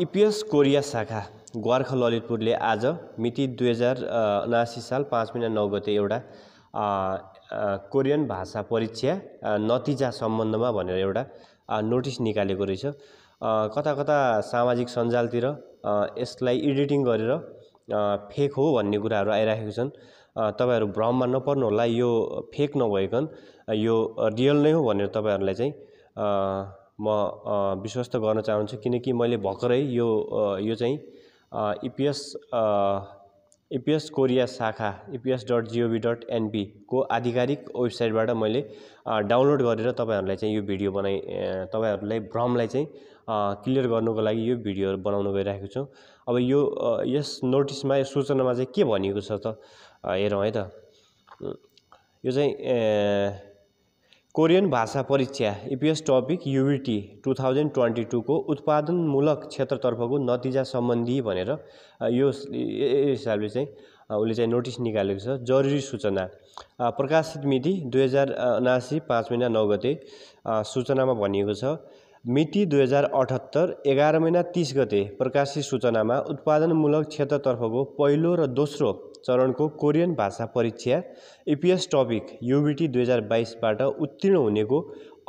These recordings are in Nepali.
इपिएस कोरिया शाखा गोर्खा ललितपुरले आज मिति दुई हजार उनासी साल पाँच महिना नौ गते एउटा कोरियन भाषा परीक्षा नतिजा सम्बन्धमा भनेर एउटा नोटिस निकालेको रहेछ कता कता सामाजिक सञ्जालतिर यसलाई एडिटिङ गरेर फेक हो भन्ने कुराहरू आइराखेको छन् तपाईँहरू भ्रममा नपर्नुहोला यो फेक नभइकन यो रियल नै हो भनेर तपाईँहरूलाई चाहिँ म विश्वस्त गर्न चाहन्छु किनकि मैले भर्खरै यो यो चाहिँ इपिएस इपिएस कोरिया शाखा इपिएस डट जिओभी डट एनपीको आधिकारिक वेबसाइटबाट मैले डाउनलोड गरेर तपाईँहरूलाई चाहिँ यो भिडियो बनाइ तपाईँहरूलाई भ्रमलाई चाहिँ क्लियर गर्नुको लागि यो भिडियो बनाउनु गइरहेको छु अब यो यस नोटिसमा यो सूचनामा चाहिँ के भनिएको छ त हेरौँ है त यो चाहिँ कोरियन भाषा परीक्षा EPS TOPIK UBT two thousand twenty टूको उत्पादनमूलक क्षेत्रतर्फको नतिजा सम्बन्धी भनेर यो हिसाबले चाहिँ उसले चाहिँ नोटिस निकालेको छ जरुरी सूचना प्रकाशित मिति दुई हजार उनासी पाँच महिना नौ गते सूचनामा भनिएको छ मिति दुई हजार अठहत्तर एघार महिना तिस गते प्रकाशित सूचनामा उत्पादनमूलक क्षेत्रतर्फको पहिलो र दोस्रो चरणको कोरियन भाषा परीक्षा इपिएस टपिक युबिटी दुई हजार बाइसबाट उत्तीर्ण हुनेको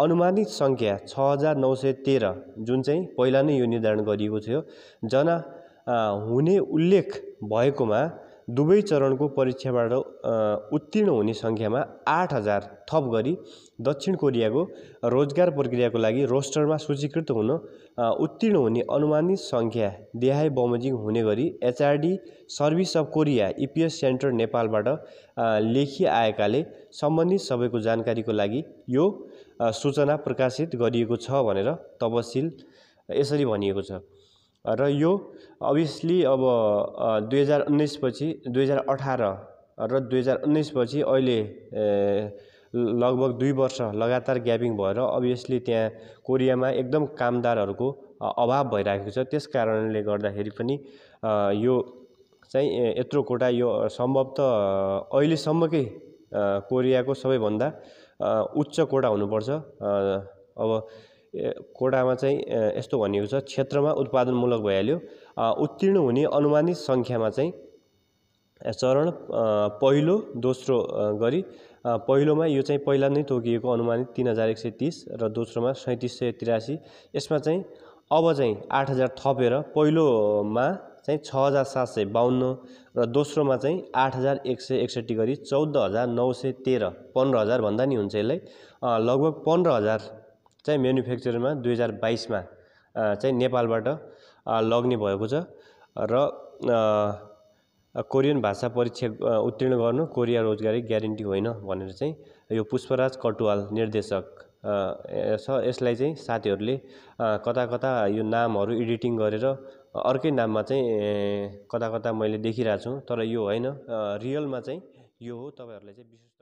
अनुमानित सङ्ख्या छ हजार नौ सय तेह्र जुन चाहिँ पहिला नै यो निर्धारण गरिएको थियो जना हुने उल्लेख भएकोमा दुवै चरणको परीक्षाबाट उत्तीर्ण हुने सङ्ख्यामा आठ हजार थप गरी दक्षिण कोरियाको रोजगार प्रक्रियाको लागि रोस्टरमा सूचीकृत हुन उत्तीर्ण हुने अनुमानित सङ्ख्या देहाय बमोजिङ हुने गरी HRD service of Korea EPS centre नेपालबाट लेखिआएकाले सम्बन्धित सबैको जानकारीको लागि यो सूचना प्रकाशित गरिएको छ भनेर तपसिल यसरी भनिएको छ र यो अभियसली अब दुई हजार उन्नाइसपछि दुई हजार अठार र दुई हजार उन्नाइसपछि अहिले लगभग दुई वर्ष लगातार ग्यापिङ भएर अभियसली त्यहाँ कोरियामा एकदम कामदारहरूको अभाव भइरहेको छ त्यस कारणले गर्दाखेरि पनि यो चाहिँ यत्रो कोटा यो सम्भव सम्भवतः अहिलेसम्मकै कोरियाको सबैभन्दा उच्च कोटा हुनुपर्छ अब कोडामा चाहिँ यस्तो भनिएको छ क्षेत्रमा उत्पादनमूलक भइहाल्यो उत्तीर्ण हुने अनुमानित सङ्ख्यामा चाहिँ चरण पहिलो दोस्रो गरी पहिलोमा यो चाहिँ पहिला नै तोकिएको अनुमानित तिन हजार एक सय तिस र दोस्रोमा सैँतिस सय त्रियासी यसमा चाहिँ अब चाहिँ आठ हजार थपेर पहिलोमा चाहिँ छ हजार सात सय बाहन्न र दोस्रोमा चाहिँ आठ हजार एक सय एकसट्ठी गरी चौध हजार नौ सय तेह्र पन्ध्र हजारभन्दा नि हुन्छ यसलाई लगभग पन्ध्र हजार चाहिँ म्यानुफ्याक्चरमा दुई हजार बाइसमा चाहिँ नेपालबाट लग्ने भएको छ र कोरियन भाषा परीक्षा उत्तीर्ण गर्नु कोरिया रोजगारी ग्यारेन्टी होइन भनेर चाहिँ यो पुष्पराज कटुवाल निर्देशक छ यसलाई चाहिँ साथीहरूले कता कता यो नामहरू एडिटिङ गरेर अर्कै नाममा चाहिँ कता कता मैले देखिरहेको छु तर यो होइन रियलमा चाहिँ यो हो तपाईँहरूलाई चाहिँ विशेष